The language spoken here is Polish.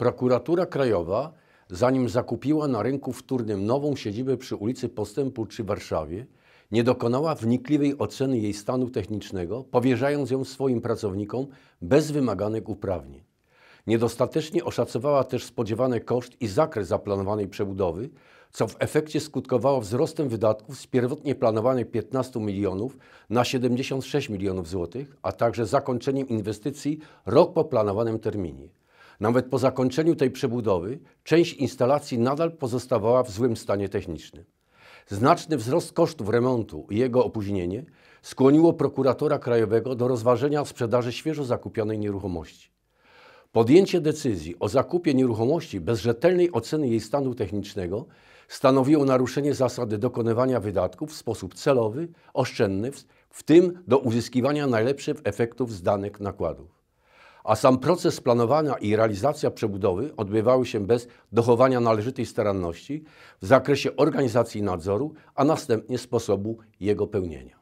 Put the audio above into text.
Prokuratura Krajowa, zanim zakupiła na rynku wtórnym nową siedzibę przy ulicy Postępu czy Warszawie, nie dokonała wnikliwej oceny jej stanu technicznego, powierzając ją swoim pracownikom bez wymaganych uprawnień. Niedostatecznie oszacowała też spodziewany koszt i zakres zaplanowanej przebudowy, co w efekcie skutkowało wzrostem wydatków z pierwotnie planowanych 15 milionów na 76 milionów złotych, a także zakończeniem inwestycji rok po planowanym terminie. Nawet po zakończeniu tej przebudowy część instalacji nadal pozostawała w złym stanie technicznym. Znaczny wzrost kosztów remontu i jego opóźnienie skłoniło prokuratora krajowego do rozważenia sprzedaży świeżo zakupionej nieruchomości. Podjęcie decyzji o zakupie nieruchomości bez rzetelnej oceny jej stanu technicznego stanowiło naruszenie zasady dokonywania wydatków w sposób celowy, oszczędny, w tym do uzyskiwania najlepszych efektów z danych nakładów a sam proces planowania i realizacja przebudowy odbywały się bez dochowania należytej staranności w zakresie organizacji nadzoru, a następnie sposobu jego pełnienia.